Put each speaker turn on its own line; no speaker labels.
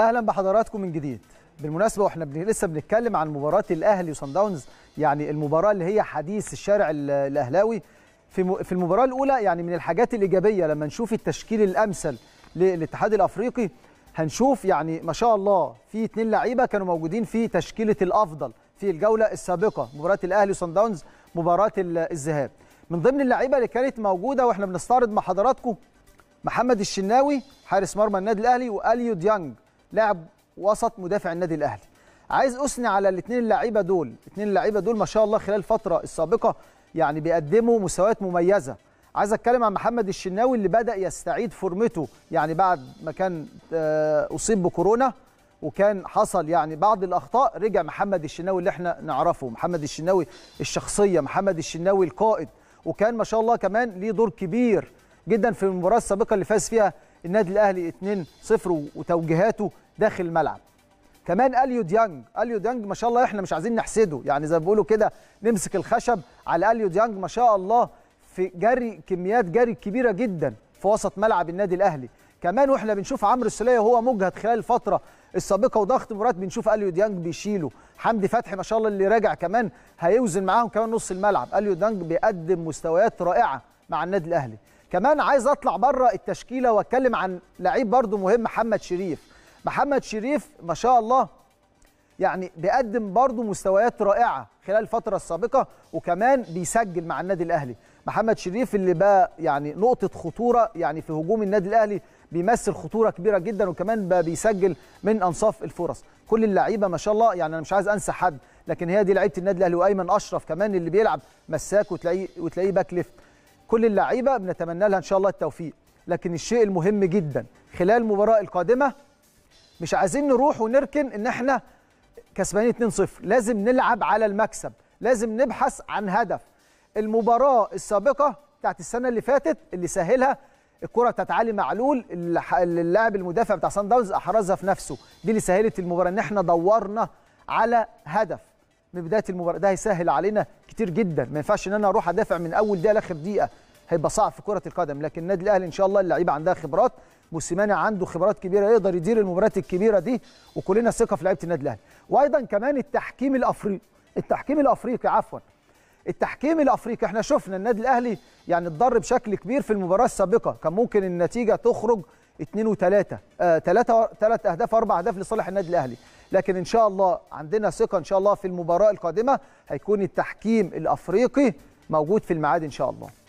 اهلا بحضراتكم من جديد بالمناسبه واحنا بن... لسه بنتكلم عن مباراه الاهلي وصن داونز يعني المباراه اللي هي حديث الشارع الاهلاوي في م... في المباراه الاولى يعني من الحاجات الايجابيه لما نشوف التشكيل الامثل للاتحاد الافريقي هنشوف يعني ما شاء الله في اثنين لعيبه كانوا موجودين في تشكيله الافضل في الجوله السابقه مباراه الاهلي وصن داونز مباراه الذهاب من ضمن اللعيبه اللي كانت موجوده واحنا بنستعرض مع حضراتكم محمد الشناوي حارس مرمى النادي الاهلي واليو ديانج لاعب وسط مدافع النادي الاهلي عايز اثني على الاثنين اللعيبه دول الاثنين اللعيبه دول ما شاء الله خلال الفتره السابقه يعني بيقدموا مستويات مميزه عايز اتكلم عن محمد الشناوي اللي بدا يستعيد فورمته يعني بعد ما كان آه، اصيب بكورونا وكان حصل يعني بعض الاخطاء رجع محمد الشناوي اللي احنا نعرفه محمد الشناوي الشخصيه محمد الشناوي القائد وكان ما شاء الله كمان ليه دور كبير جدا في المباراه السابقه اللي فاز فيها النادي الاهلي 2-0 وتوجيهاته داخل الملعب كمان اليو ديانج اليو ديانج ما شاء الله احنا مش عايزين نحسده يعني زي ما بيقولوا كده نمسك الخشب على اليو ديانج ما شاء الله في جري كميات جري كبيره جدا في وسط ملعب النادي الاهلي كمان واحنا بنشوف عمرو السليه وهو مجهد خلال الفتره السابقه وضغط مباريات بنشوف اليو ديانج بيشيله حمدي فتحي ما شاء الله اللي راجع كمان هيوزن معاهم كمان نص الملعب اليو ديانج بيقدم مستويات رائعه مع النادي الاهلي كمان عايز اطلع بره التشكيله واتكلم عن لعيب برده مهم محمد شريف محمد شريف ما شاء الله يعني بيقدم برضه مستويات رائعه خلال الفتره السابقه وكمان بيسجل مع النادي الاهلي محمد شريف اللي بقى يعني نقطه خطوره يعني في هجوم النادي الاهلي بيمثل خطوره كبيره جدا وكمان بقى بيسجل من انصاف الفرص كل اللعيبه ما شاء الله يعني انا مش عايز انسى حد لكن هي دي لعيبه النادي الاهلي وايمن اشرف كمان اللي بيلعب مساك وتلاقيه وتلاقيه باك ليفت كل اللعيبه بنتمنى لها ان شاء الله التوفيق لكن الشيء المهم جدا خلال المباراه القادمه مش عايزين نروح ونركن ان احنا كسبانين 2-0 لازم نلعب على المكسب لازم نبحث عن هدف المباراه السابقه بتاعت السنه اللي فاتت اللي سهلها الكره بتاعت علي معلول اللاعب المدافع بتاع سان داونز احرزها في نفسه دي اللي سهلت المباراه ان احنا دورنا على هدف من بدايه المباراه ده هيسهل علينا كتير جدا ما ينفعش ان انا اروح ادافع من اول دقيقه لاخر دقيقه هيبقى صعب في كره القدم لكن النادي الاهلي ان شاء الله اللعيبه عندها خبرات موسيماني عنده خبرات كبيره يقدر يدير المباريات الكبيره دي وكلنا ثقه في لعيبه النادي الاهلي وايضا كمان التحكيم الافريقي التحكيم الافريقي عفوا التحكيم الافريقي احنا شفنا النادي الاهلي يعني اتضر بشكل كبير في المباراه السابقه كان ممكن النتيجه تخرج 2 و3 آه 3 3 اهداف 4 اهداف لصالح النادي الاهلي لكن ان شاء الله عندنا ثقه ان شاء الله في المباراه القادمه هيكون التحكيم الافريقي موجود في الميعاد ان شاء الله